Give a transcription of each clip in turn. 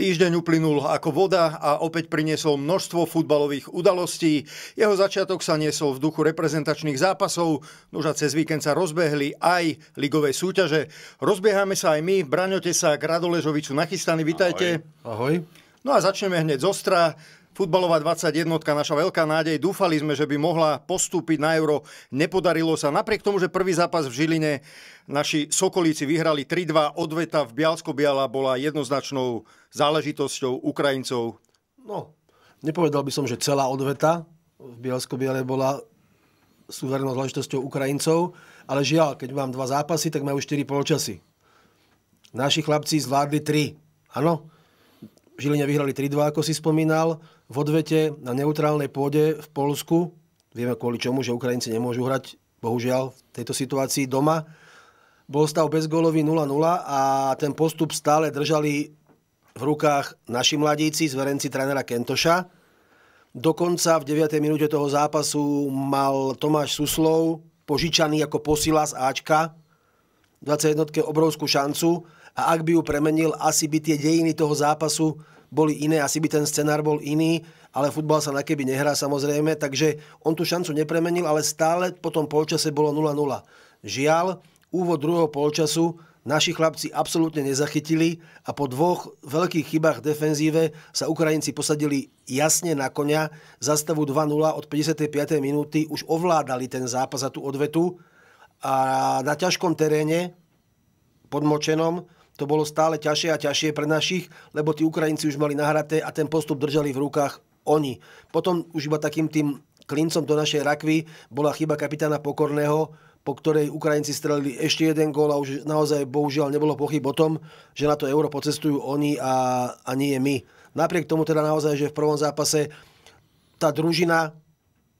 Týždeň uplynul ako voda a opäť priniesol množstvo futbalových udalostí. Jeho začiatok sa niesol v duchu reprezentačných zápasov, nož a cez víkend sa rozbehli aj ligové súťaže. Rozbiehame sa aj my, braňote sa k Radoležovicu nachystaní, vitajte. Ahoj. Ahoj. No a začneme hneď z Ostra. Futbalová 21, naša veľká nádej. Dúfali sme, že by mohla postúpiť na euro. Nepodarilo sa. Napriek tomu, že prvý zápas v Žiline naši Sokolíci vyhrali 3-2, odveta v Bialsko-Biala bola jednoznačnou záležitosťou Ukrajincov. No, nepovedal by som, že celá odveta v bialsko biale bola súverenou záležitosťou Ukrajincov, ale žiaľ, keď mám dva zápasy, tak majú 4 polčasy. Naši chlapci zvládli 3. Áno, Žiline vyhrali 3-2, ako si spomínal v odvete na neutrálnej pôde v Polsku. Vieme kvôli čomu, že Ukrajinci nemôžu hrať, bohužiaľ, v tejto situácii doma. Bol stav bezgólový 0-0 a ten postup stále držali v rukách naši mladíci, zverenci trénera Kentoša. Dokonca v 9. minúte toho zápasu mal Tomáš Suslov požičaný ako posila z Ačka. V 21. obrovskú šancu a ak by ju premenil, asi by tie dejiny toho zápasu boli iné, asi by ten scenár bol iný, ale futbal sa na keby nehrá samozrejme, takže on tú šancu nepremenil, ale stále po tom polčase bolo 0-0. Žiaľ, úvod druhého polčasu naši chlapci absolútne nezachytili a po dvoch veľkých chybách defenzíve sa Ukrajinci posadili jasne na konia. Zastavu 2-0 od 55. minúty už ovládali ten zápas a tú odvetu a na ťažkom teréne, podmočenom, to bolo stále ťažšie a ťažšie pre našich, lebo tí Ukrajinci už mali nahraté a ten postup držali v rukách oni. Potom už iba takým tým klincom do našej rakvy bola chyba kapitána Pokorného, po ktorej Ukrajinci strelili ešte jeden gól a už naozaj bohužiaľ nebolo pochyb o tom, že na to euro pocestujú oni a, a nie my. Napriek tomu teda naozaj, že v prvom zápase tá družina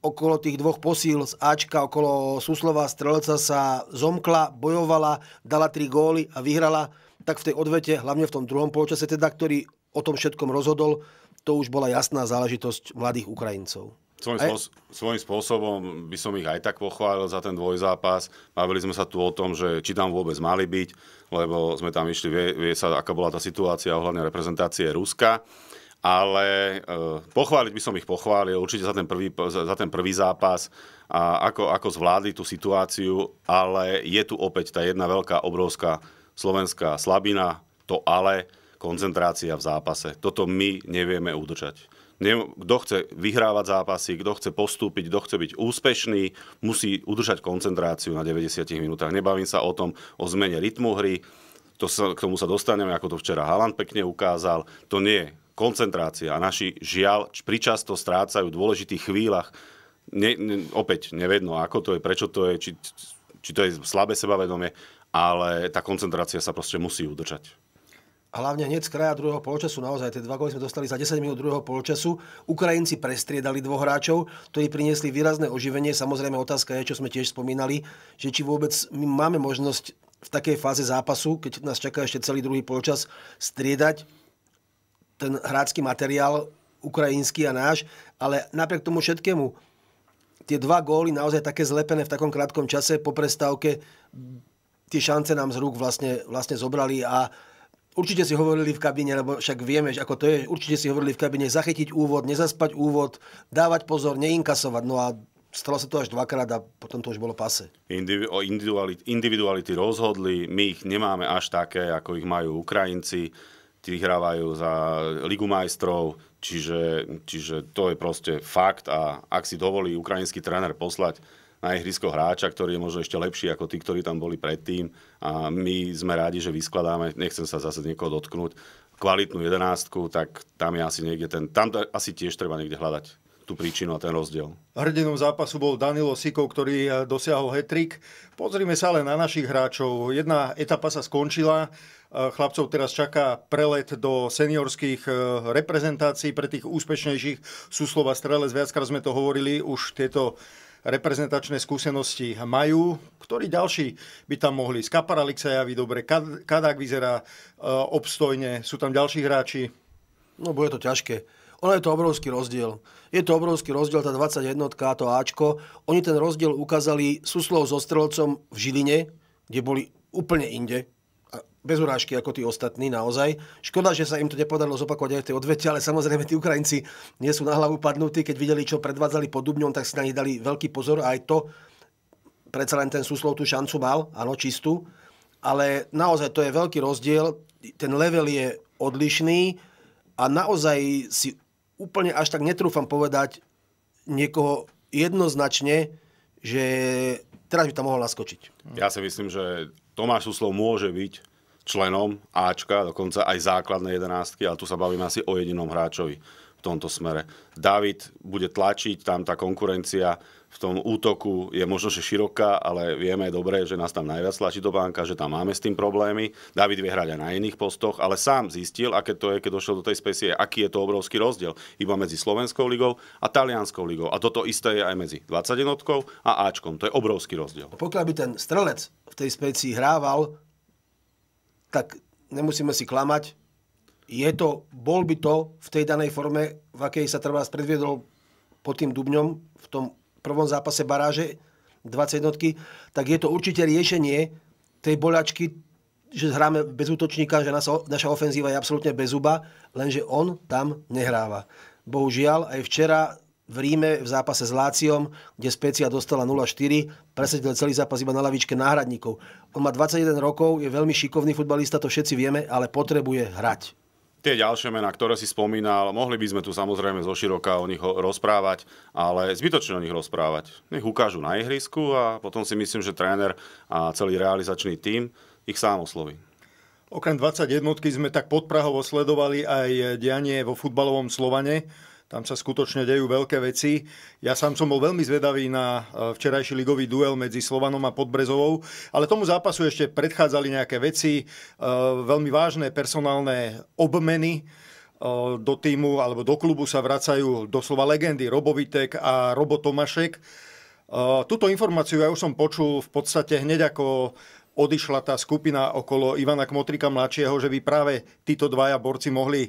okolo tých dvoch posíl z Ačka, okolo Suslova strelca sa zomkla, bojovala, dala tri góly a vyhrala tak v tej odvete, hlavne v tom druhom polčase, teda, ktorý o tom všetkom rozhodol, to už bola jasná záležitosť mladých Ukrajincov. Svojím, aj... spôsob, svojím spôsobom by som ich aj tak pochválil za ten dvojzápas. Bavili sme sa tu o tom, že či tam vôbec mali byť, lebo sme tam išli, vie, vie sa, aká bola tá situácia ohľadne reprezentácie Ruska. Ale e, pochváliť by som ich pochválil určite za ten prvý, za, za ten prvý zápas a ako, ako zvládli tú situáciu, ale je tu opäť tá jedna veľká, obrovská slovenská slabina, to ale koncentrácia v zápase. Toto my nevieme udržať. Kto chce vyhrávať zápasy, kto chce postúpiť, kto chce byť úspešný, musí udržať koncentráciu na 90 minútach. Nebavím sa o tom, o zmene rytmu hry, to sa, k tomu sa dostaneme, ako to včera Haaland pekne ukázal. To nie je koncentrácia. A naši žiaľ pričasto strácajú v dôležitých chvíľach. Ne, ne, opäť nevedno, ako to je, prečo to je, či, či to je slabé sebavedomie, ale tá koncentrácia sa proste musí udržať. A hlavne hneď z kraja druhého polčasu, naozaj tie dva góly sme dostali za 10 minút druhého polčasu. Ukrajinci prestriedali dvoch hráčov, ktorí priniesli výrazné oživenie. Samozrejme otázka je, čo sme tiež spomínali, že či vôbec my máme možnosť v takej fáze zápasu, keď nás čaká ešte celý druhý polčas, striedať ten hrácky materiál ukrajinský a náš, ale napriek tomu všetkému tie dva góly naozaj také zlepené v takom krátkom čase po prestávke tie šance nám z rúk vlastne, vlastne zobrali a Určite si hovorili v kabíne, lebo však vieme, že ako to je, určite si hovorili v kabíne zachytiť úvod, nezaspať úvod, dávať pozor, neinkasovať. No a stalo sa to až dvakrát a potom to už bolo pase. Indiv- individuality, individuality rozhodli, my ich nemáme až také, ako ich majú Ukrajinci, tí hrávajú za Ligu majstrov, čiže, čiže to je proste fakt a ak si dovolí ukrajinský tréner poslať na ihrisko hráča, ktorý je možno ešte lepší ako tí, ktorí tam boli predtým. A my sme rádi, že vyskladáme, nechcem sa zase niekoho dotknúť, kvalitnú jedenástku, tak tam je asi niekde ten, tam asi tiež treba niekde hľadať tú príčinu a ten rozdiel. Hrdinom zápasu bol Danilo Sikov, ktorý e, dosiahol hetrik. Pozrime sa ale na našich hráčov. Jedna etapa sa skončila. E, chlapcov teraz čaká prelet do seniorských e, reprezentácií. Pre tých úspešnejších sú slova strelec. Viackrát sme to hovorili, už tieto reprezentačné skúsenosti majú. Ktorí ďalší by tam mohli? Skaparalik sa javí dobre, Kadák vyzerá e, obstojne, sú tam ďalší hráči? No bude to ťažké. Ono je to obrovský rozdiel. Je to obrovský rozdiel, tá 21 a to Ačko. Oni ten rozdiel ukázali súslov so strelcom v Žiline, kde boli úplne inde bez urážky ako tí ostatní, naozaj. Škoda, že sa im to nepodarilo zopakovať aj v tej odvete, ale samozrejme tí Ukrajinci nie sú na hlavu padnutí. Keď videli, čo predvádzali pod Dubňom, tak si na nich dali veľký pozor aj to, predsa len ten Suslov tú šancu mal, áno, čistú. Ale naozaj to je veľký rozdiel, ten level je odlišný a naozaj si úplne až tak netrúfam povedať niekoho jednoznačne, že teraz by tam mohol naskočiť. Ja si myslím, že Tomáš Suslov môže byť členom Ačka, dokonca aj základnej jedenástky, ale tu sa bavíme asi o jedinom hráčovi v tomto smere. David bude tlačiť, tam tá konkurencia v tom útoku je možno, že široká, ale vieme dobre, že nás tam najviac tlačí do banka, že tam máme s tým problémy. David vie hrať aj na iných postoch, ale sám zistil, aké to je, keď došiel do tej spesie, aký je to obrovský rozdiel iba medzi Slovenskou ligou a Talianskou ligou. A toto isté je aj medzi 21 a Ačkom. To je obrovský rozdiel. Pokiaľ by ten strelec v tej specii hrával tak nemusíme si klamať. Je to, bol by to v tej danej forme, v akej sa Trvás predviedol pod tým Dubňom v tom prvom zápase baráže jednotky, tak je to určite riešenie tej boľačky, že hráme bez útočníka, že naša, naša ofenzíva je absolútne bez zuba, lenže on tam nehráva. Bohužiaľ, aj včera v Ríme v zápase s Láciom, kde Specia dostala 0-4, presedil celý zápas iba na lavičke náhradníkov. On má 21 rokov, je veľmi šikovný futbalista, to všetci vieme, ale potrebuje hrať. Tie ďalšie mená, ktoré si spomínal, mohli by sme tu samozrejme zo široka o nich rozprávať, ale zbytočne o nich rozprávať. Nech ukážu na ihrisku a potom si myslím, že tréner a celý realizačný tím ich sám osloví. Okrem 21 sme tak podprahovo sledovali aj dianie vo futbalovom Slovane. Tam sa skutočne dejú veľké veci. Ja sám som bol veľmi zvedavý na e, včerajší ligový duel medzi Slovanom a Podbrezovou, ale tomu zápasu ešte predchádzali nejaké veci, e, veľmi vážne personálne obmeny e, do týmu alebo do klubu sa vracajú doslova legendy Robovitek a Robo Tomašek. Tuto informáciu ja už som počul v podstate hneď ako odišla tá skupina okolo Ivana Kmotrika mladšieho, že by práve títo dvaja borci mohli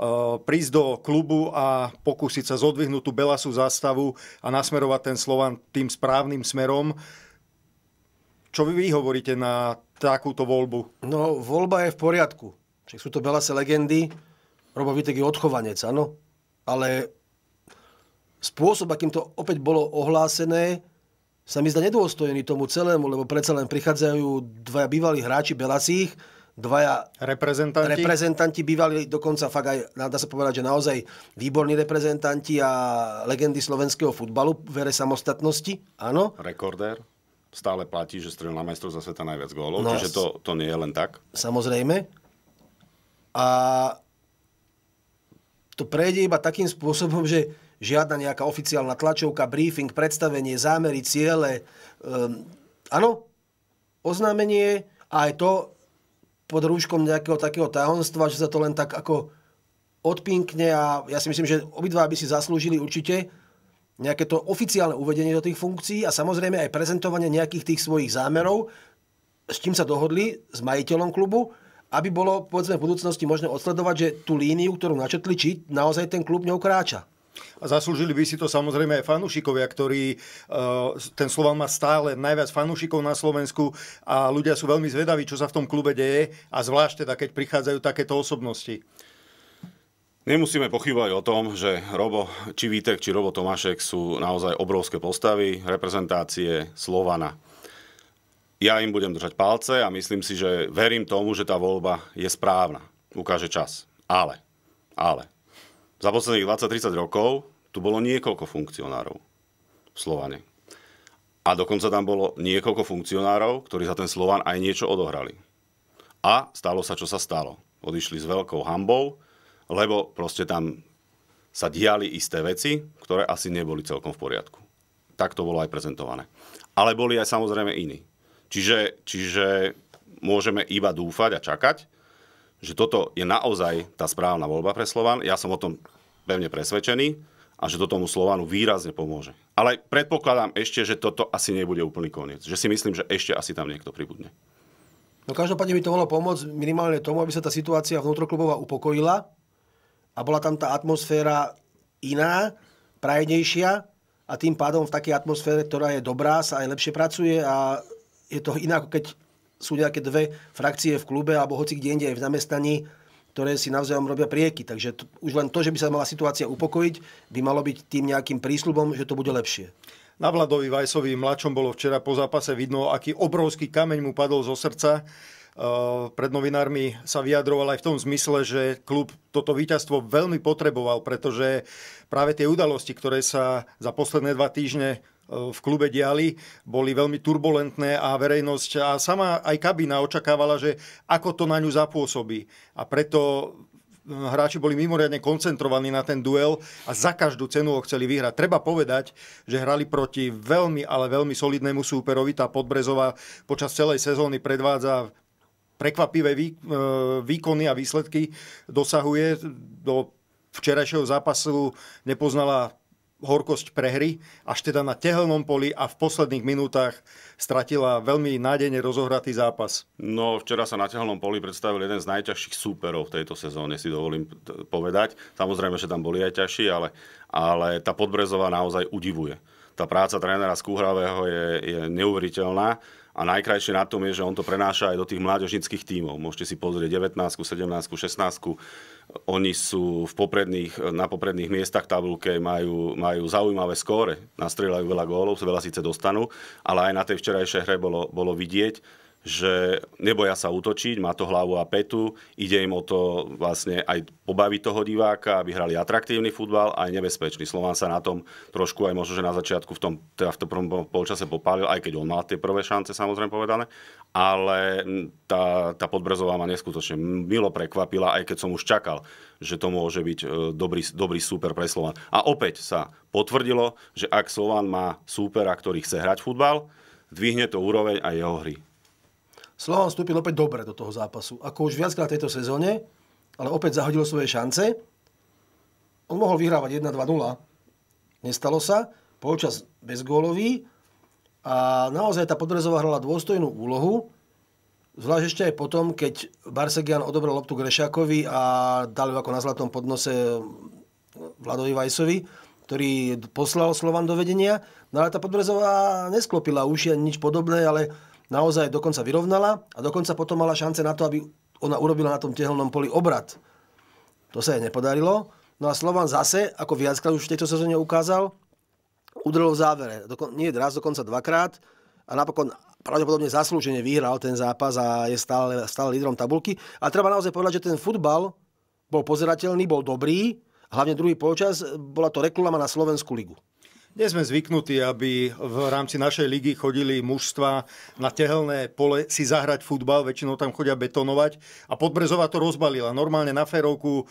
E, prísť do klubu a pokúsiť sa zodvihnúť tú Belasu zástavu a nasmerovať ten Slovan tým správnym smerom. Čo vy, hovoríte na takúto voľbu? No, voľba je v poriadku. sú to Belase legendy. Robo Vitek je odchovanec, áno. Ale spôsob, akým to opäť bolo ohlásené, sa mi zdá nedôstojený tomu celému, lebo predsa len prichádzajú dvaja bývalí hráči Belasích, dvaja reprezentanti, reprezentanti bývali dokonca fakt aj, dá sa povedať, že naozaj výborní reprezentanti a legendy slovenského futbalu v vere samostatnosti, áno. Rekordér stále platí, že strel na majstrov zase tá najviac gólov, no, čiže to, to nie je len tak. Samozrejme. A to prejde iba takým spôsobom, že žiadna nejaká oficiálna tlačovka, briefing, predstavenie, zámery, ciele. Ehm, áno, um, oznámenie a aj to, pod rúškom nejakého takého tajomstva, že sa to len tak ako odpinkne a ja si myslím, že obidva by si zaslúžili určite nejaké to oficiálne uvedenie do tých funkcií a samozrejme aj prezentovanie nejakých tých svojich zámerov, s čím sa dohodli s majiteľom klubu, aby bolo povedzme v budúcnosti možné odsledovať, že tú líniu, ktorú načetli, či naozaj ten klub ňou kráča. A zaslúžili by si to samozrejme aj fanúšikovia, ktorí, e, ten Slovan má stále najviac fanúšikov na Slovensku a ľudia sú veľmi zvedaví, čo sa v tom klube deje a zvlášť teda, keď prichádzajú takéto osobnosti. Nemusíme pochybovať o tom, že Robo či Vítek, či Robo Tomášek sú naozaj obrovské postavy reprezentácie Slovana. Ja im budem držať palce a myslím si, že verím tomu, že tá voľba je správna. Ukáže čas. Ale, ale, za posledných 20-30 rokov tu bolo niekoľko funkcionárov v Slovane. A dokonca tam bolo niekoľko funkcionárov, ktorí za ten Slovan aj niečo odohrali. A stalo sa, čo sa stalo. Odišli s veľkou hambou, lebo proste tam sa diali isté veci, ktoré asi neboli celkom v poriadku. Tak to bolo aj prezentované. Ale boli aj samozrejme iní. Čiže, čiže môžeme iba dúfať a čakať, že toto je naozaj tá správna voľba pre Slovan. Ja som o tom pevne presvedčený a že to tomu Slovanu výrazne pomôže. Ale predpokladám ešte, že toto asi nebude úplný koniec. Že si myslím, že ešte asi tam niekto pribudne. No každopádne by to mohlo pomôcť minimálne tomu, aby sa tá situácia vnútroklubová upokojila a bola tam tá atmosféra iná, prajednejšia a tým pádom v takej atmosfére, ktorá je dobrá, sa aj lepšie pracuje a je to iná, ako keď sú nejaké dve frakcie v klube alebo hoci kde inde aj v zamestnaní, ktoré si navzájom robia prieky. Takže t- už len to, že by sa mala situácia upokojiť, by malo byť tým nejakým prísľubom, že to bude lepšie. Na Vladovi Vajsovi mladšom bolo včera po zápase vidno, aký obrovský kameň mu padol zo srdca. E, pred novinármi sa vyjadroval aj v tom zmysle, že klub toto víťazstvo veľmi potreboval, pretože práve tie udalosti, ktoré sa za posledné dva týždne v klube diali, boli veľmi turbulentné a verejnosť a sama aj kabína očakávala, že ako to na ňu zapôsobí. A preto e, hráči boli mimoriadne koncentrovaní na ten duel a za každú cenu ho chceli vyhrať. Treba povedať, že hrali proti veľmi, ale veľmi solidnému súperovi. Tá Podbrezová počas celej sezóny predvádza prekvapivé e, výkony a výsledky dosahuje. Do včerajšieho zápasu nepoznala horkosť prehry, až teda na tehelnom poli a v posledných minútach stratila veľmi nádejne rozohratý zápas. No, včera sa na tehelnom poli predstavil jeden z najťažších súperov v tejto sezóne, si dovolím povedať. Samozrejme, že tam boli aj ťažší, ale, ale tá Podbrezová naozaj udivuje tá práca trénera Kúhravého je, je neuveriteľná. A najkrajšie na tom je, že on to prenáša aj do tých mládežnických tímov. Môžete si pozrieť 19, 17, 16. Oni sú v popredných, na popredných miestach tabulke, majú, majú zaujímavé skóre, nastrieľajú veľa gólov, veľa síce dostanú, ale aj na tej včerajšej hre bolo, bolo vidieť, že neboja sa útočiť, má to hlavu a petu, ide im o to vlastne aj pobaviť toho diváka, aby hrali atraktívny futbal aj nebezpečný. Slován sa na tom trošku aj možno, že na začiatku v tom, teda v tom prvom polčase popálil, aj keď on mal tie prvé šance, samozrejme povedané, ale tá, tá Podbrezová ma neskutočne milo prekvapila, aj keď som už čakal, že to môže byť e, dobrý, dobrý súper pre Slován. A opäť sa potvrdilo, že ak Slován má súpera, ktorý chce hrať futbal, dvihne to úroveň aj jeho hry. Slovan vstúpil opäť dobre do toho zápasu. Ako už viackrát v tejto sezóne, ale opäť zahodil svoje šance. On mohol vyhrávať 1-2-0. Nestalo sa. Polčas bezgólový. A naozaj tá Podrezová hrala dôstojnú úlohu. Zvlášť ešte aj potom, keď Barsegian odobral loptu Grešákovi a dal ju ako na zlatom podnose Vladovi Vajsovi, ktorý poslal Slovan do vedenia. No ale tá Podbrezová nesklopila už nič podobné, ale naozaj dokonca vyrovnala a dokonca potom mala šance na to, aby ona urobila na tom tehelnom poli obrad. To sa jej nepodarilo. No a Slovan zase, ako viackrát už v tejto sezóne ukázal, udrel v závere. Dokon- nie raz, dokonca dvakrát. A napokon pravdepodobne zaslúžene vyhral ten zápas a je stále, stále lídrom tabulky. A treba naozaj povedať, že ten futbal bol pozerateľný, bol dobrý. Hlavne druhý polčas, bola to reklama na Slovenskú ligu. Nie sme zvyknutí, aby v rámci našej ligy chodili mužstva na tehelné pole si zahrať futbal, väčšinou tam chodia betonovať a Podbrezová to rozbalila. Normálne na ferovku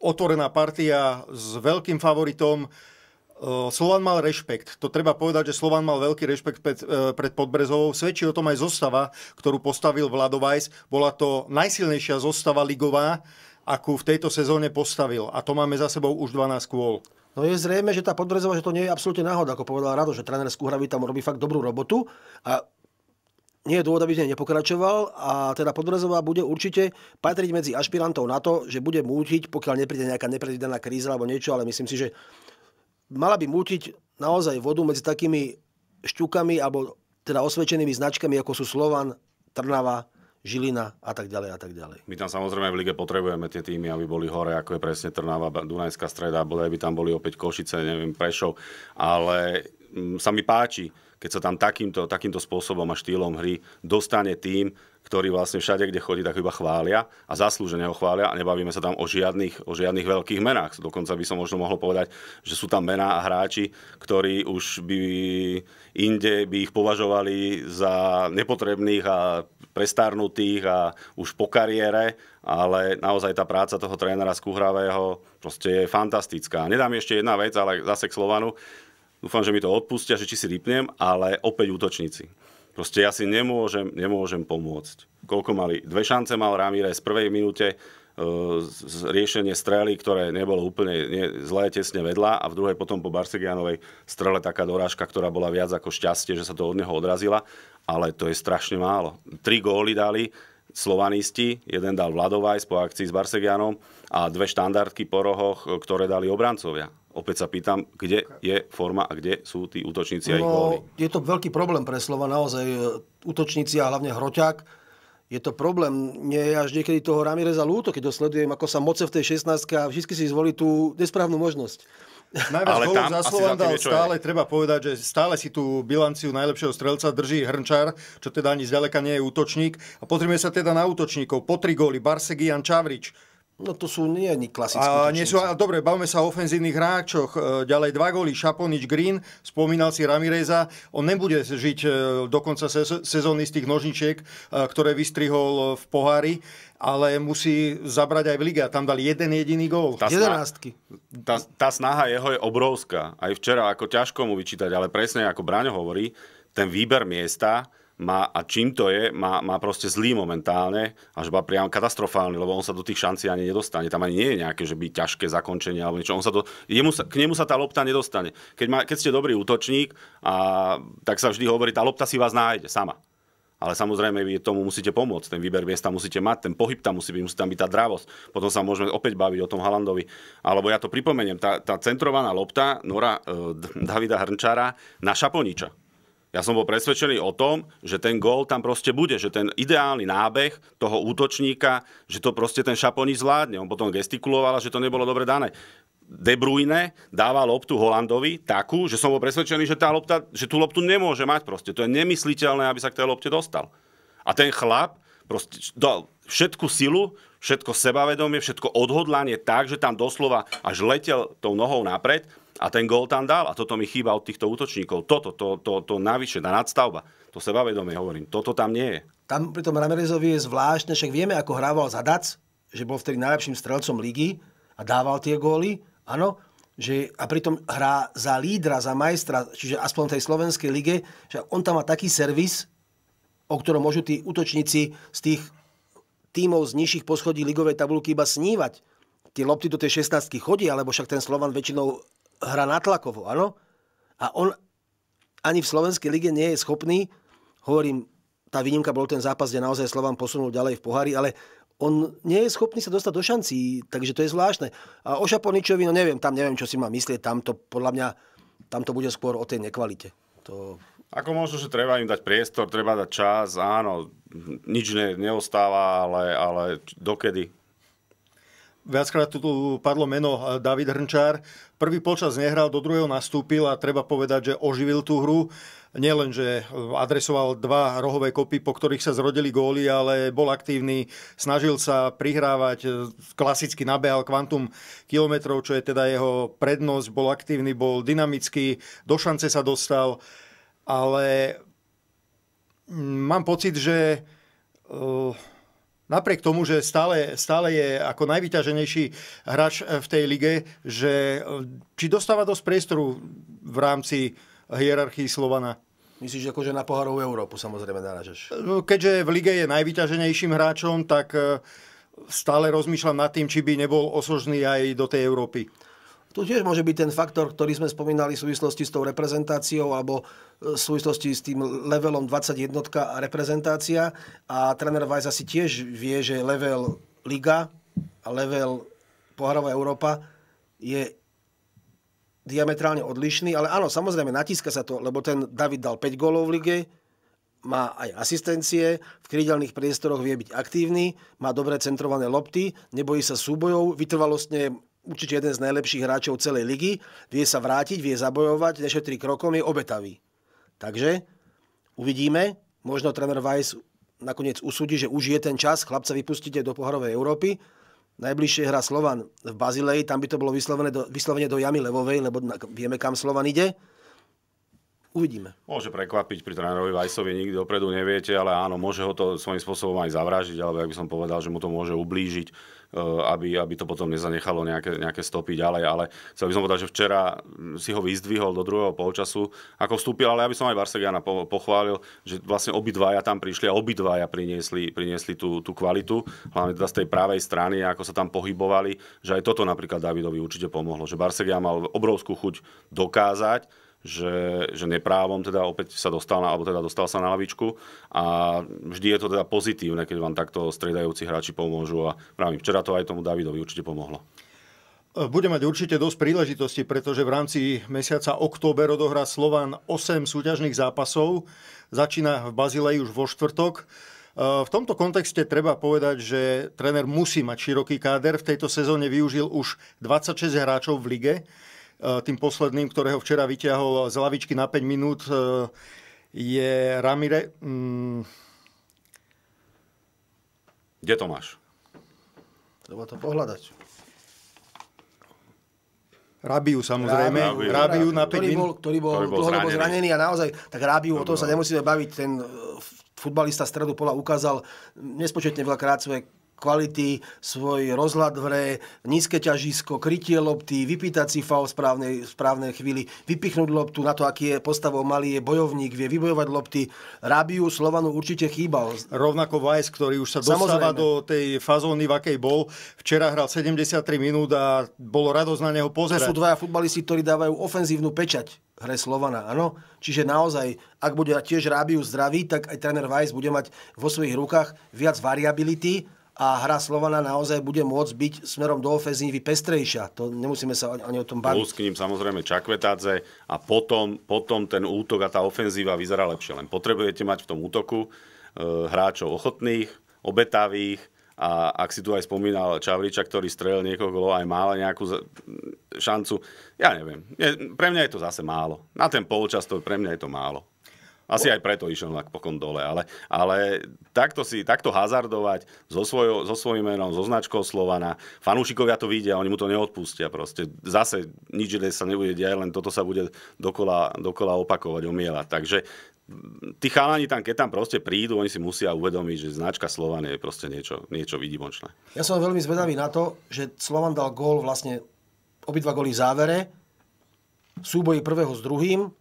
otvorená partia s veľkým favoritom. E, Slovan mal rešpekt. To treba povedať, že Slovan mal veľký rešpekt pred, e, pred Podbrezovou. Svedčí o tom aj zostava, ktorú postavil Vlado Vajs. Bola to najsilnejšia zostava ligová, akú v tejto sezóne postavil. A to máme za sebou už 12 kôl. No je zrejme, že tá podrezová, že to nie je absolútne náhoda, ako povedal Rado, že tréner Skuhravy tam robí fakt dobrú robotu a nie je dôvod, aby sme nepokračoval a teda Podrezová bude určite patriť medzi ašpirantov na to, že bude mútiť, pokiaľ nepríde nejaká nepredvídaná kríza alebo niečo, ale myslím si, že mala by mútiť naozaj vodu medzi takými šťukami alebo teda osvedčenými značkami, ako sú Slovan, Trnava, Žilina a tak ďalej a tak ďalej. My tam samozrejme v lige potrebujeme tie týmy, aby boli hore, ako je presne Trnava, Dunajská streda, bodaj by tam boli opäť Košice, neviem, Prešov, ale mm, sa mi páči, keď sa tam takýmto, takýmto spôsobom a štýlom hry dostane tým, ktorý vlastne všade, kde chodí, tak iba chvália a zaslúžene ho chvália a nebavíme sa tam o žiadnych, o žiadnych veľkých menách. Dokonca by som možno mohol povedať, že sú tam mená a hráči, ktorí už by inde by ich považovali za nepotrebných a prestárnutých a už po kariére, ale naozaj tá práca toho trénera z Kuhravého proste je fantastická. Nedám ešte jedna vec, ale zase k Slovanu. Dúfam, že mi to odpustia, že či si rypnem, ale opäť útočníci. Proste ja si nemôžem, nemôžem pomôcť. Koľko mali? Dve šance mal Ramírez z prvej minúte, E, riešenie strely, ktoré nebolo úplne zlé, tesne vedla a v druhej potom po Barsegianovej strele taká dorážka, ktorá bola viac ako šťastie, že sa to od neho odrazila, ale to je strašne málo. Tri góly dali slovanisti, jeden dal Vladovajs po akcii s Barsegianom a dve štandardky po rohoch, e, ktoré dali obrancovia. Opäť sa pýtam, kde je forma a kde sú tí útočníci no, a ich no, góly? Je to veľký problém pre Slova naozaj. E, útočníci a hlavne Hroťák je to problém. Mne je až niekedy toho Ramireza lúto, keď dosledujem, ako sa moce v tej 16 a vždy si zvolí tú nesprávnu možnosť. Najviac Ale tam za Slovan dal stále, je. treba povedať, že stále si tú bilanciu najlepšieho strelca drží Hrnčar, čo teda ani zďaleka nie je útočník. A pozrieme sa teda na útočníkov. Po tri góly Barsegian Čavrič, No to sú nie ani klasické. A, nie sú, a, dobre, bavme sa o ofenzívnych hráčoch. E, ďalej dva góly, Šaponič, Green, spomínal si Ramireza. On nebude žiť e, do konca sezóny z tých nožničiek, e, ktoré vystrihol v pohári, ale musí zabrať aj v lige. A tam dali jeden jediný gól. Tá, snaha, tá, tá snaha jeho je obrovská. Aj včera, ako ťažko mu vyčítať, ale presne ako Braňo hovorí, ten výber miesta má, a čím to je, má, má proste zlý momentálne, až iba priam katastrofálny, lebo on sa do tých šancí ani nedostane. Tam ani nie je nejaké, že by ťažké zakončenie alebo niečo. On sa do, jemu sa, k nemu sa tá lopta nedostane. Keď, má, keď ste dobrý útočník, a, tak sa vždy hovorí, tá lopta si vás nájde sama. Ale samozrejme, vy tomu musíte pomôcť. Ten výber miesta musíte mať, ten pohyb tam musí byť, musí tam byť tá dravosť. Potom sa môžeme opäť baviť o tom Halandovi. Alebo ja to pripomeniem, tá, tá centrovaná lopta Nora e, Davida Hrnčara na Šaponiča ja som bol presvedčený o tom, že ten gól tam proste bude, že ten ideálny nábeh toho útočníka, že to proste ten Šaponí zvládne. On potom gestikuloval, že to nebolo dobre dané. De Bruyne dáva loptu Holandovi takú, že som bol presvedčený, že, tá lopta, že tú loptu nemôže mať proste. To je nemysliteľné, aby sa k tej lopte dostal. A ten chlap proste dal všetku silu, všetko sebavedomie, všetko odhodlanie tak, že tam doslova až letel tou nohou napred a ten gól tam dal. A toto mi chýba od týchto útočníkov. Toto, to, to, to, to navyše, tá nadstavba. To sebavedomie hovorím. Toto tam nie je. Tam pri tom Ramirezovi je zvláštne, však vieme, ako hrával za Dac, že bol vtedy najlepším strelcom ligy a dával tie góly. Áno, že, a pritom hrá za lídra, za majstra, čiže aspoň v tej slovenskej lige, že on tam má taký servis, o ktorom môžu tí útočníci z tých tímov z nižších poschodí ligovej tabulky iba snívať. Tie lopty do tej 16 chodí, alebo však ten Slovan väčšinou hra na tlakovo, áno? A on ani v Slovenskej lige nie je schopný, hovorím, tá výnimka bol ten zápas, kde naozaj Slovan posunul ďalej v pohári, ale on nie je schopný sa dostať do šancí, takže to je zvláštne. A o Šaponičovi, no neviem, tam neviem, čo si má myslieť, tam to podľa mňa, tam to bude skôr o tej nekvalite. To... Ako možno, že treba im dať priestor, treba dať čas, áno, nič ne, neostáva, ale, ale dokedy, Viackrát tu padlo meno eh, David Hrnčár. Prvý počas nehral, do druhého nastúpil a treba povedať, že oživil tú hru. Nielen, že eh, adresoval dva rohové kopy, po ktorých sa zrodili góly, ale bol aktívny, snažil sa prihrávať, eh, klasicky nabehal kvantum kilometrov, čo je teda jeho prednosť, bol aktívny, bol dynamický, do šance sa dostal, ale mm, mám pocit, že napriek tomu, že stále, stále je ako najvyťaženejší hráč eh, v tej lige, že eh, či dostáva dosť priestoru v rámci hierarchii Slovana? Myslíš, akože na poharovú Európu samozrejme narážeš? Eh, keďže v lige je najvyťaženejším hráčom, tak stále rozmýšľam nad tým, či by nebol osožný aj do tej Európy. Tu tiež môže byť ten faktor, ktorý sme spomínali v súvislosti s tou reprezentáciou alebo e, v súvislosti s tým levelom 21 a reprezentácia. A tréner Vajs asi tiež vie, že level Liga a level Pohárová Európa je diametrálne odlišný, ale áno, samozrejme, natíska sa to, lebo ten David dal 5 gólov v lige, má aj asistencie, v krídelných priestoroch vie byť aktívny, má dobre centrované lopty, nebojí sa súbojov, vytrvalostne určite jeden z najlepších hráčov celej ligy, vie sa vrátiť, vie zabojovať, nešetrí krokom, je obetavý. Takže uvidíme, možno tréner Weiss nakoniec usúdi, že už je ten čas, chlapca vypustíte do pohorovej Európy. Najbližšie hra Slovan v Bazileji, tam by to bolo vyslovene do, vyslovene do jamy levovej, lebo vieme, kam Slovan ide. Uvidíme. Môže prekvapiť pri trénerovi Vajsovi, nikdy dopredu neviete, ale áno, môže ho to svojím spôsobom aj zavražiť, alebo ak by som povedal, že mu to môže ublížiť, e, aby, aby to potom nezanechalo nejaké, nejaké stopy ďalej. Ale chcel by som povedať, že včera si ho vyzdvihol do druhého polčasu, ako vstúpil, ale aby som aj Barsegiana pochválil, že vlastne obidvaja tam prišli a obidvaja priniesli, priniesli tú, tú kvalitu, hlavne teda z tej pravej strany, ako sa tam pohybovali, že aj toto napríklad Davidovi určite pomohlo, že Barsegian mal obrovskú chuť dokázať, že, že neprávom teda opäť sa dostal, na, alebo teda dostal sa na lavičku a vždy je to teda pozitívne, keď vám takto striedajúci hráči pomôžu a právim, včera to aj tomu Davidovi určite pomohlo. E, bude mať určite dosť príležitosti, pretože v rámci mesiaca október odohrá Slovan 8 súťažných zápasov. Začína v Bazilei už vo štvrtok. E, v tomto kontexte treba povedať, že tréner musí mať široký káder. V tejto sezóne využil už 26 hráčov v lige. Eh, tým posledným, ktorého včera vyťahol z lavičky na 5 minút, eh, je Ramire... Mm, Kde to máš? Treba to pohľadať. Rabiu samozrejme. Rabiu, Rabiu, Rabiu na 5 ktorý bol, ktorý bol, ktorý bol dlhodobo zranený. zranený a naozaj, tak Rabiu, no, o tom sa nemusíme baviť, ten eh, futbalista stredu pola ukázal nespočetne veľakrát svoje kvality, svoj rozhľad v hre, nízke ťažisko, krytie lopty, vypýtať si faul v správnej, správnej chvíli, vypichnúť loptu na to, aký je postavou malý, je bojovník, vie vybojovať lopty. Rabiu Slovanu určite chýbal. Rovnako Vajs, ktorý už sa dostáva Samozrejme. do tej fazóny, v akej bol. Včera hral 73 minút a bolo radosť na neho pozerať. To sú dvaja futbalisti, ktorí dávajú ofenzívnu pečať hre Slovana, áno. Čiže naozaj, ak bude tiež Rábiu zdravý, tak aj tréner Weiss bude mať vo svojich rukách viac variability a hra Slovana naozaj bude môcť byť smerom do ofenzívy pestrejšia. To nemusíme sa ani o tom baviť. Plus k ním samozrejme Čakvetádze a potom, potom ten útok a tá ofenzíva vyzerá lepšie. Len potrebujete mať v tom útoku e, hráčov ochotných, obetavých, a ak si tu aj spomínal Čavriča, ktorý strelil niekoľko golov, aj mála nejakú šancu, ja neviem. Pre mňa je to zase málo. Na ten polčas to pre mňa je to málo. Asi aj preto išiel pokon dole, ale, ale takto, si, takto hazardovať so, svojo, so svojím menom, so značkou Slovana, fanúšikovia to vidia, oni mu to neodpustia proste. Zase nič iné sa nebude diať, len toto sa bude dokola, dokola opakovať, omielať. Takže tí chalani tam, keď tam proste prídu, oni si musia uvedomiť, že značka Slovan je proste niečo, niečo vidimočné. Ja som veľmi zvedavý na to, že Slovan dal gól vlastne obidva góly v závere, súboji prvého s druhým,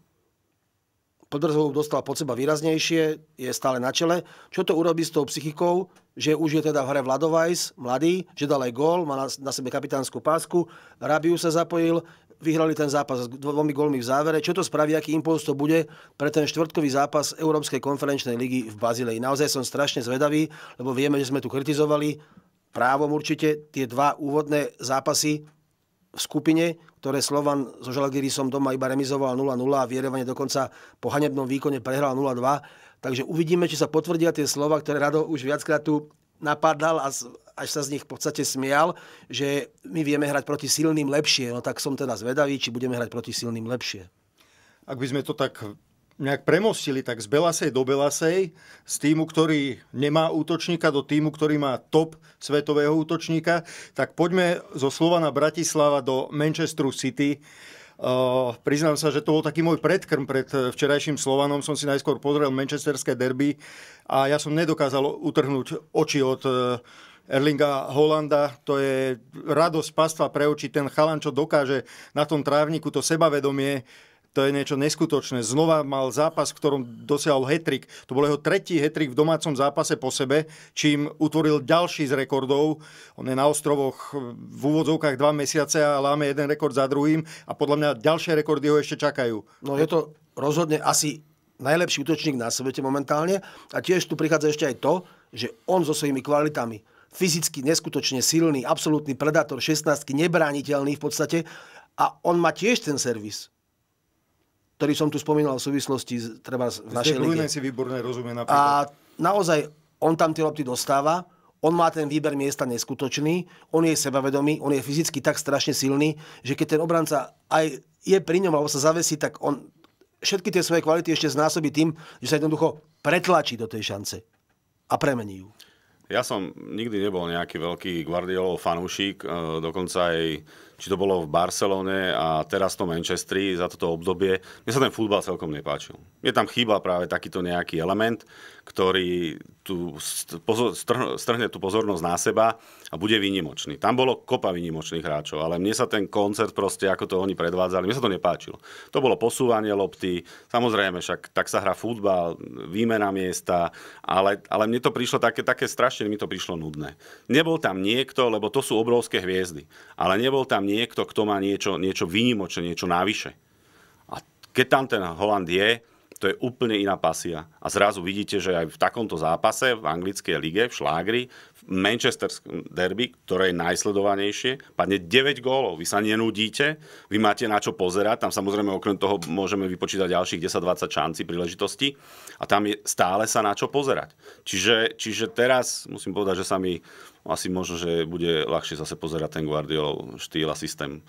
Podbrzov dostal pod seba výraznejšie, je stále na čele. Čo to urobí s tou psychikou, že už je teda v hre Vladovajs, mladý, že dal aj gól, má na, na sebe kapitánsku pásku, Rabiu sa zapojil, vyhrali ten zápas s dvomi gólmi v závere. Čo to spraví, aký impuls to bude pre ten štvrtkový zápas Európskej konferenčnej ligy v Bazileji? Naozaj som strašne zvedavý, lebo vieme, že sme tu kritizovali právom určite tie dva úvodné zápasy v skupine, ktoré Slovan so Žalgirisom doma iba remizoval 0-0 a v Jerevane dokonca po hanebnom výkone prehral 0-2. Takže uvidíme, či sa potvrdia tie slova, ktoré Rado už viackrát tu napadal a až sa z nich v podstate smial, že my vieme hrať proti silným lepšie. No tak som teda zvedavý, či budeme hrať proti silným lepšie. Ak by sme to tak nejak premostili tak z Belasej do Belasej, z týmu, ktorý nemá útočníka, do týmu, ktorý má top svetového útočníka, tak poďme zo Slovana Bratislava do Manchesteru City. Uh, priznám sa, že to bol taký môj predkrm pred eh, včerajším Slovanom. Som si najskôr pozrel manchesterské derby a ja som nedokázal utrhnúť oči od eh, Erlinga Holanda, to je radosť pastva pre oči, ten chalan, čo dokáže na tom trávniku, to sebavedomie, to je niečo neskutočné. Znova mal zápas, v ktorom dosiahol hetrik. To bol jeho tretí hetrik v domácom zápase po sebe, čím utvoril ďalší z rekordov. On je na ostrovoch e, v úvodzovkách dva mesiace a láme jeden rekord za druhým a podľa mňa ďalšie rekordy ho ešte čakajú. No je to rozhodne asi najlepší útočník na svete momentálne a tiež tu prichádza ešte aj to, že on so svojimi kvalitami fyzicky neskutočne silný, absolútny predátor, 16 nebrániteľný v podstate a on má tiež ten servis ktorý som tu spomínal v súvislosti s, treba v našej lige. si výborné rozumie napríklad. A naozaj on tam tie lopty dostáva, on má ten výber miesta neskutočný, on je sebavedomý, on je fyzicky tak strašne silný, že keď ten obranca aj je pri ňom alebo sa zavesí, tak on všetky tie svoje kvality ešte znásobí tým, že sa jednoducho pretlačí do tej šance a premení ju. Ja som nikdy nebol nejaký veľký Guardiolov fanúšik, e, dokonca aj či to bolo v Barcelone a teraz to Manchestri za toto obdobie. Mne sa ten futbal celkom nepáčil. Mne tam chýba práve takýto nejaký element, ktorý tu strhne tú pozornosť na seba a bude výnimočný. Tam bolo kopa výnimočných hráčov, ale mne sa ten koncert proste, ako to oni predvádzali, mne sa to nepáčilo. To bolo posúvanie lopty, samozrejme však tak sa hrá futbal, výmena miesta, ale, ale mne to prišlo také, také strašne, mi to prišlo nudné. Nebol tam niekto, lebo to sú obrovské hviezdy, ale nebol tam niekto, kto má niečo, niečo výnimočné, niečo navyše. A keď tam ten Holand je, to je úplne iná pasia. A zrazu vidíte, že aj v takomto zápase v anglickej lige, v šlágri, v Manchester derby, ktoré je najsledovanejšie, padne 9 gólov. Vy sa nenudíte, vy máte na čo pozerať. Tam samozrejme okrem toho môžeme vypočítať ďalších 10-20 šanci príležitosti a tam je stále sa na čo pozerať. Čiže, čiže teraz musím povedať, že sa mi asi možno, že bude ľahšie zase pozerať ten Guardiolov štýl a systém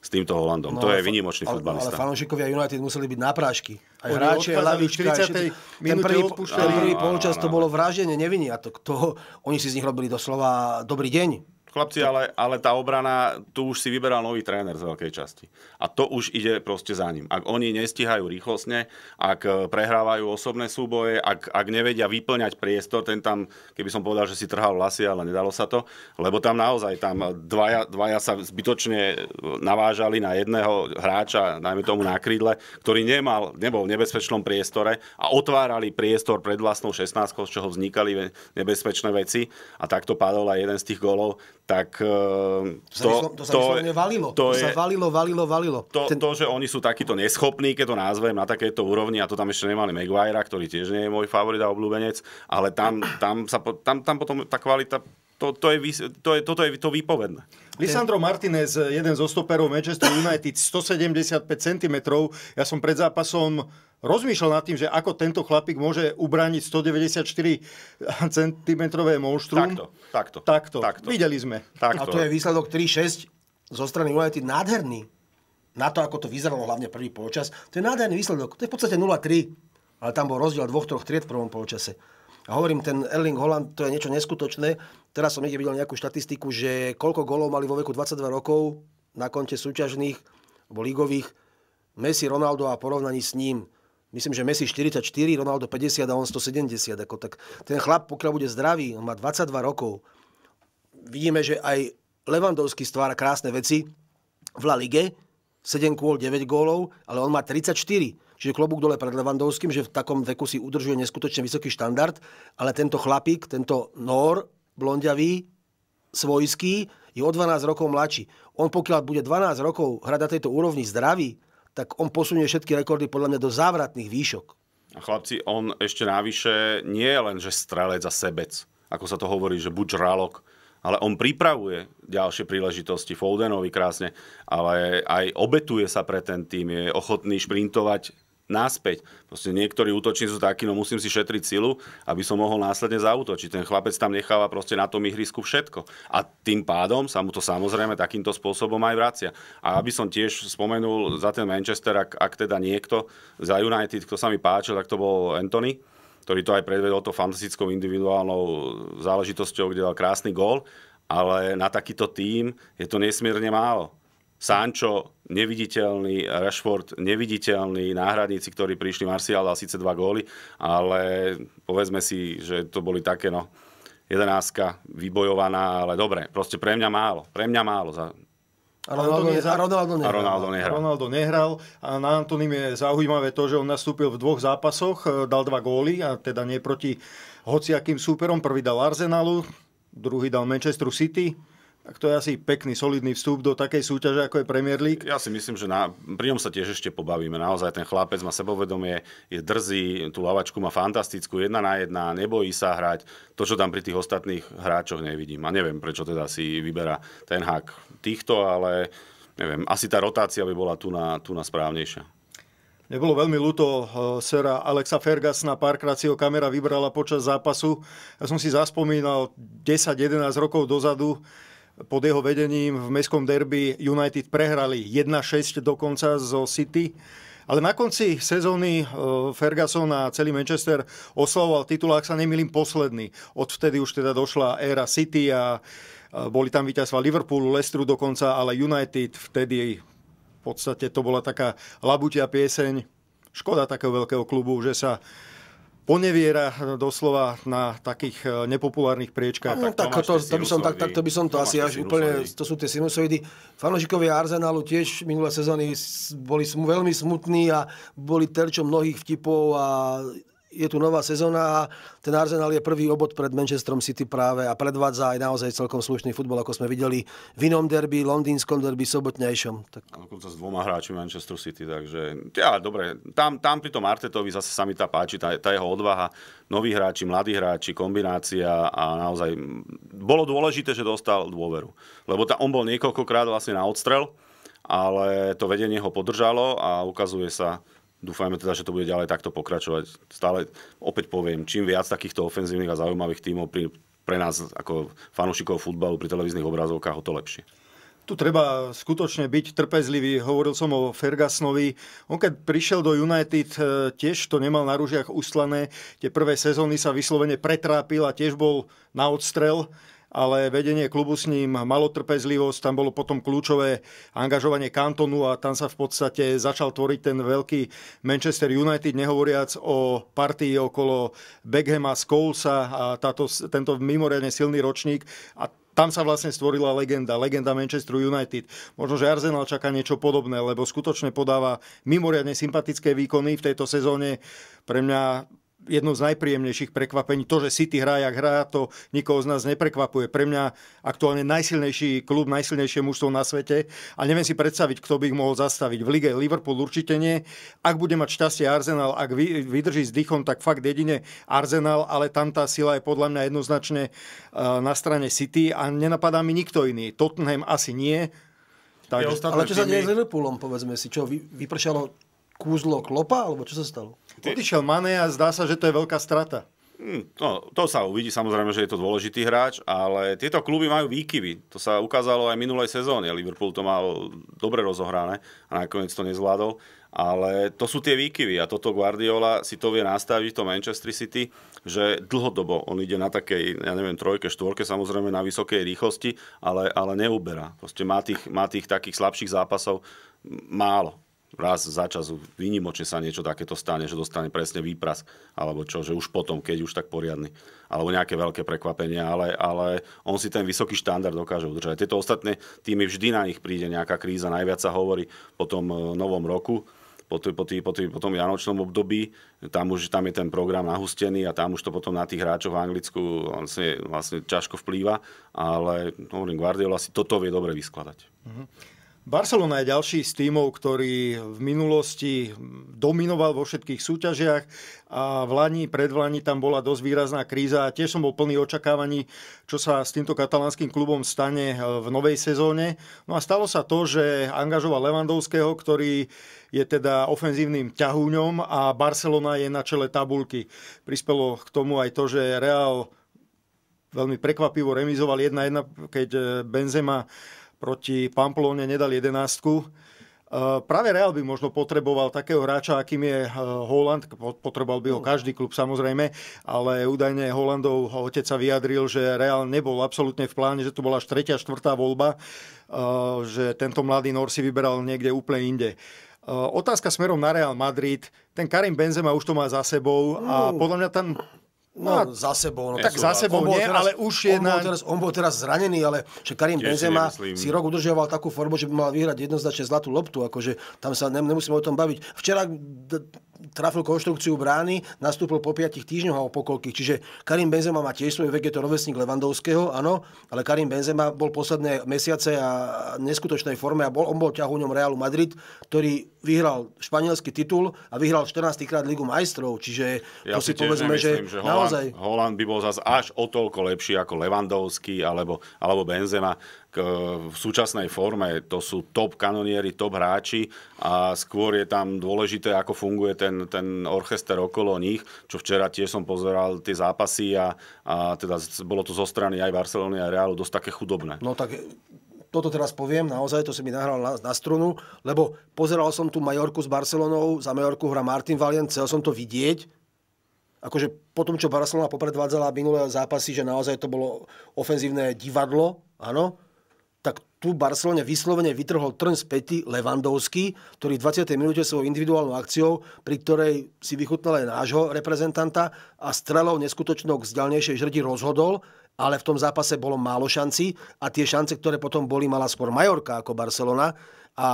s týmto Holandom. No, to je vynimočný ale, futbalista. Ale fanúšikovia United museli byť na prášky. Aj hráči, aj lavička. Ten prvý, ten prvý polčas to bolo vraždenie neviniatok. To, oni si z nich robili doslova dobrý deň Chlapci, ale, ale tá obrana, tu už si vyberal nový tréner z veľkej časti. A to už ide proste za ním. Ak oni nestihajú rýchlosne, ak e, prehrávajú osobné súboje, ak, ak nevedia vyplňať priestor, ten tam, keby som povedal, že si trhal vlasy, ale nedalo sa to, lebo tam naozaj tam dvaja, dvaja sa zbytočne navážali na jedného hráča, najmä tomu na krídle, ktorý nemal, nebol v nebezpečnom priestore a otvárali priestor pred vlastnou 16, z čoho vznikali nebezpečné veci a takto padol aj jeden z tých golov tak uh, to, to, to, to, valilo. to, to je, sa valilo, valilo, valilo. To, Ten... to, že oni sú takíto neschopní, keď to názvem na takéto úrovni, a to tam ešte nemali Maguire, ktorý tiež nie je môj favorit a obľúbenec, ale tam, tam, sa, tam, tam potom tá kvalita to, to, je, to je, toto je to výpovedné. Lisandro Martinez, jeden zo stoperov Manchester United, 175 cm. Ja som pred zápasom rozmýšľal nad tým, že ako tento chlapík môže ubraniť 194 cm monštrum. Takto, takto, takto. Takto. Videli sme. Takto. A to je výsledok 3-6 zo strany United nádherný. Na to, ako to vyzeralo hlavne prvý polčas. To je nádherný výsledok. To je v podstate 0-3. Ale tam bol rozdiel dvoch, troch tried v prvom polčase. A hovorím, ten Erling Holland, to je niečo neskutočné. Teraz som niekde videl nejakú štatistiku, že koľko golov mali vo veku 22 rokov na konte súťažných alebo ligových Messi, Ronaldo a porovnaní s ním. Myslím, že Messi 44, Ronaldo 50 a on 170. Ako tak. Ten chlap, pokiaľ bude zdravý, on má 22 rokov. Vidíme, že aj Levandovský stvára krásne veci v La Lige, 7 kôl, 9 gólov, ale on má 34 Čiže klobúk dole pred Levandovským, že v takom veku si udržuje neskutočne vysoký štandard, ale tento chlapík, tento Nor, blondiavý, svojský, je o 12 rokov mladší. On pokiaľ bude 12 rokov hrať na tejto úrovni zdravý, tak on posunie všetky rekordy podľa mňa do závratných výšok. A chlapci, on ešte návyše nie je len, že strelec a sebec, ako sa to hovorí, že buď žralok, ale on pripravuje ďalšie príležitosti Foudenovi krásne, ale aj obetuje sa pre ten tým, je ochotný šprintovať naspäť. Proste niektorí útočníci sú takí, no musím si šetriť silu, aby som mohol následne zautočiť. Ten chlapec tam necháva proste na tom ihrisku všetko. A tým pádom sa mu to samozrejme takýmto spôsobom aj vracia. A aby som tiež spomenul za ten Manchester, ak, ak teda niekto za United, kto sa mi páčil, tak to bol Anthony ktorý to aj predvedol to fantastickou individuálnou záležitosťou, kde dal krásny gól, ale na takýto tím je to nesmierne málo Sancho neviditeľný, Rashford neviditeľný, náhradníci, ktorí prišli, Marcial dal síce dva góly, ale povedzme si, že to boli také, no, jedenáska vybojovaná, ale dobre, proste pre mňa málo, pre mňa málo za, a Ronaldo, ne, a Ronaldo, nehral. A Ronaldo no. nehral. Ronaldo nehral. A na Antonim je zaujímavé to, že on nastúpil v dvoch zápasoch, e, dal dva góly, a teda nie proti hociakým súperom. Prvý dal Arsenalu, druhý dal Manchester City tak to je asi pekný, solidný vstup do takej súťaže, ako je Premier League. Ja si myslím, že na, pri ňom sa tiež ešte pobavíme. Naozaj ten chlapec má sebovedomie, je drzý, tú lavačku má fantastickú, jedna na jedna, nebojí sa hrať. To, čo tam pri tých ostatných hráčoch nevidím. A neviem, prečo teda si vyberá ten hák týchto, ale neviem, asi tá rotácia by bola tu na, tu na správnejšia. Nebolo veľmi ľúto eh, sera Alexa Fergusona, párkrát si ho kamera vybrala počas zápasu. Ja som si zaspomínal 10-11 rokov dozadu, pod jeho vedením v mestskom derby United prehrali 1-6 dokonca zo City. Ale na konci sezóny e, Ferguson a celý Manchester oslavoval titul, ak sa nemýlim, posledný. Odvtedy už teda došla éra City a e, boli tam víťazstva Liverpoolu, Leicesteru dokonca, ale United vtedy v podstate to bola taká labutia pieseň. Škoda takého veľkého klubu, že sa poneviera no, doslova na takých e, nepopulárnych priečkách. No, tak, tak, to, to, by som, tak, tak to by som to, Tomáš asi až úplne, to sú tie sinusoidy. Fanošikovia Arsenalu tiež minulé sezóny boli veľmi smutní a boli terčom mnohých vtipov a je tu nová sezóna a ten Arsenal je prvý obod pred Manchesterom City práve a predvádza aj naozaj celkom slušný futbol, ako sme videli v inom derby, londýnskom derby, sobotnejšom. Tak... Dokonca s dvoma hráčmi Manchester City, takže ja, dobre, tam, tam pri tom Artetovi zase sa mi tá páči, tá, tá jeho odvaha, noví hráči, mladí hráči, kombinácia a naozaj bolo dôležité, že dostal dôveru. Lebo tá, on bol niekoľkokrát vlastne na odstrel, ale to vedenie ho podržalo a ukazuje sa, Dúfajme teda, že to bude ďalej takto pokračovať. Stále opäť poviem, čím viac takýchto ofenzívnych a zaujímavých tímov pri, pre nás ako fanúšikov futbalu pri televíznych obrazovkách, o to lepšie. Tu treba skutočne byť trpezlivý. Hovoril som o Fergasnovi. On keď prišiel do United, e, tiež to nemal na ružiach ustlané. Tie prvé sezóny sa vyslovene pretrápil a tiež bol na odstrel ale vedenie klubu s ním malo trpezlivosť, tam bolo potom kľúčové angažovanie kantonu a tam sa v podstate začal tvoriť ten veľký Manchester United, nehovoriac o partii okolo Beckhama, Scholesa a táto, tento mimoriadne silný ročník a tam sa vlastne stvorila legenda, legenda Manchester United. Možno, že Arsenal čaká niečo podobné, lebo skutočne podáva mimoriadne sympatické výkony v tejto sezóne. Pre mňa jedno z najpríjemnejších prekvapení. To, že City hrá, jak hrá, to nikoho z nás neprekvapuje. Pre mňa aktuálne najsilnejší klub, najsilnejšie mužstvo na svete a neviem si predstaviť, kto by ich mohol zastaviť. V lige Liverpool určite nie. Ak bude mať šťastie Arsenal, ak vydrží s dýchom, tak fakt jedine Arsenal, ale tam tá sila je podľa mňa jednoznačne eh, na strane City a nenapadá mi nikto iný. Tottenham asi nie. Takže, ale čo sa deje s Liverpoolom, povedzme si? Čo, vy, vypršalo kúzlo klopa, alebo čo sa stalo? Odišiel Mane a zdá sa, že to je veľká strata. Hm, no, to sa uvidí, samozrejme, že je to dôležitý hráč, ale tieto kluby majú výkyvy. To sa ukázalo aj minulej sezóne. Liverpool to mal dobre rozohrané a nakoniec to nezvládol. Ale to sú tie výkyvy a toto Guardiola si to vie nastaviť, to Manchester City, že dlhodobo on ide na takej, ja neviem, trojke, štvorke, samozrejme na vysokej rýchlosti, ale, ale neuberá. Proste má tých, má tých takých slabších zápasov málo raz za čas výnimočne sa niečo takéto stane, že dostane presne výpras, alebo čo, že už potom, keď už tak poriadny, alebo nejaké veľké prekvapenia, ale, ale on si ten vysoký štandard dokáže udržať. Tieto ostatné týmy vždy na nich príde nejaká kríza, najviac sa hovorí po tom e, novom roku, po, tý, po, tý, po, tý, po tom janočnom období, tam už tam je ten program nahustený a tam už to potom na tých hráčov v Anglicku vlastne, vlastne ťažko vplýva, ale hovorím, Guardiola si toto vie dobre vyskladať. Mm-hmm. Barcelona je ďalší z tímov, ktorý v minulosti dominoval vo všetkých súťažiach a v Lani, pred Lani tam bola dosť výrazná kríza tiež som bol plný očakávaní, čo sa s týmto katalánskym klubom stane e, v novej sezóne. No a stalo sa to, že angažoval Levandovského, ktorý je teda ofenzívnym ťahúňom a Barcelona je na čele tabulky. Prispelo k tomu aj to, že Real veľmi prekvapivo remizoval 1-1, keď e, Benzema proti Pamplone nedal jedenástku. E, práve Real by možno potreboval takého hráča, akým je e, Holland. Potreboval by ho no. každý klub samozrejme, ale údajne Holandov otec sa vyjadril, že Real nebol absolútne v pláne, že to bola až tretia, štvrtá voľba, e, že tento mladý Nor si vyberal niekde úplne inde. Otázka smerom na Real Madrid. Ten Karim Benzema už to má za sebou a podľa mňa tam No, no, za sebou. No, tak za sebou nie, teraz, ale už je... On, na... bol teraz, on bol teraz zranený, ale že Karim Benzema si, si rok udržiaval takú formu, že by mal vyhrať jednoznačne zlatú loptu. Akože tam sa ne, nemusíme o tom baviť. Včera trafil konštrukciu brány, nastúpil po 5 týždňoch a po koľkých. Čiže Karim Benzema má tiež svoj vek, je to rovesník Levandovského, áno, ale Karim Benzema bol posledné mesiace a neskutočnej forme a bol, on bol ťahuňom Realu Madrid, ktorý vyhral španielský titul a vyhral 14 krát Ligu majstrov, čiže ja to si, povedzme, že, že Holand, naozaj... Holand by bol zase až o toľko lepší ako Lewandowski alebo, alebo Benzema. K, v súčasnej forme to sú top kanonieri, top hráči a skôr je tam dôležité, ako funguje ten, ten orchester okolo nich, čo včera tiež som pozeral tie zápasy a, a teda bolo to zo strany aj Barcelony a Realu dosť také chudobné. No tak toto teraz poviem, naozaj to si mi nahral na, na strunu, lebo pozeral som tu Majorku s Barcelonou, za Majorku hra Martin Valien, chcel som to vidieť, akože po tom, čo Barcelona popredvádzala minulé zápasy, že naozaj to bolo ofenzívne divadlo, áno, tak tu Barcelone vyslovene vytrhol trň z pety Levandovský, ktorý v 20. minúte svojou individuálnou akciou, pri ktorej si vychutnal aj nášho reprezentanta a strelou neskutočnou k vzdialnejšej žrdi rozhodol ale v tom zápase bolo málo šanci a tie šance, ktoré potom boli, mala skôr Majorka ako Barcelona a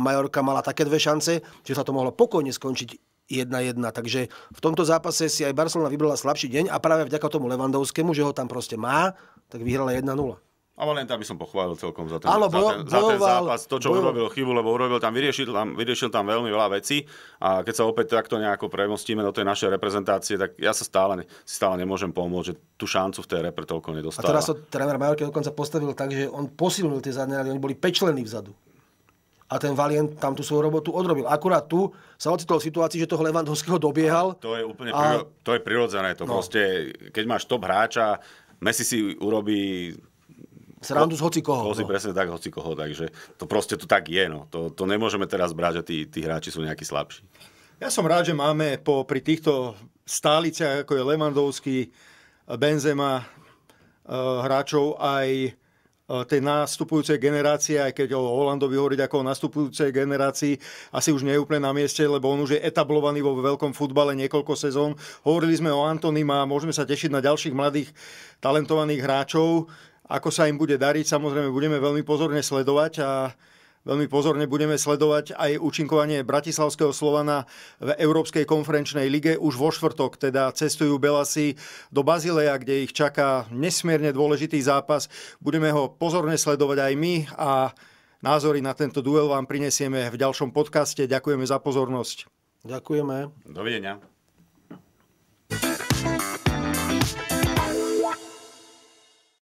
Majorka mala také dve šance, že sa to mohlo pokojne skončiť 1-1. Takže v tomto zápase si aj Barcelona vybrala slabší deň a práve vďaka tomu Levandovskému, že ho tam proste má, tak vyhrala 1-0. A Valenta by som pochválil celkom za ten, Áno, bo, za ten, bojoval, za ten zápas, to, čo bojoval. urobil chybu, lebo urobil tam, vyriešil tam, vyriešil tam veľmi veľa vecí a keď sa opäť takto nejako premostíme do tej našej reprezentácie, tak ja sa stále, si stále nemôžem pomôcť, že tú šancu v tej repre toľko nedostal. A teraz to tréner Majorke dokonca postavil tak, že on posilnil tie zadné rady, oni boli pečlení vzadu. A ten Valient tam tú svoju robotu odrobil. Akurát tu sa ocitol v situácii, že toho Levandovského dobiehal. A to je úplne a... to je prirodzené. To no. proste, keď máš top hráča, Messi si urobí srandu z hoci To si no. presne tak, koho, takže to proste tu tak je. No. To, to nemôžeme teraz brať, že tí, tí hráči sú nejakí slabší. Ja som rád, že máme po, pri týchto stáliciach, ako je Lewandowski, Benzema, eh, hráčov aj eh, tej nástupujúcej generácie, aj keď o Holandovi hovoriť ako o nastupujúcej generácii, asi už nie je úplne na mieste, lebo on už je etablovaný vo veľkom futbale niekoľko sezón. Hovorili sme o Antonima a môžeme sa tešiť na ďalších mladých talentovaných hráčov, ako sa im bude dariť, samozrejme budeme veľmi pozorne sledovať a Veľmi pozorne budeme sledovať aj účinkovanie Bratislavského Slovana v Európskej konferenčnej lige. Už vo štvrtok teda cestujú Belasi do Bazileja, kde ich čaká nesmierne dôležitý zápas. Budeme ho pozorne sledovať aj my a názory na tento duel vám prinesieme v ďalšom podcaste. Ďakujeme za pozornosť. Ďakujeme. Dovidenia.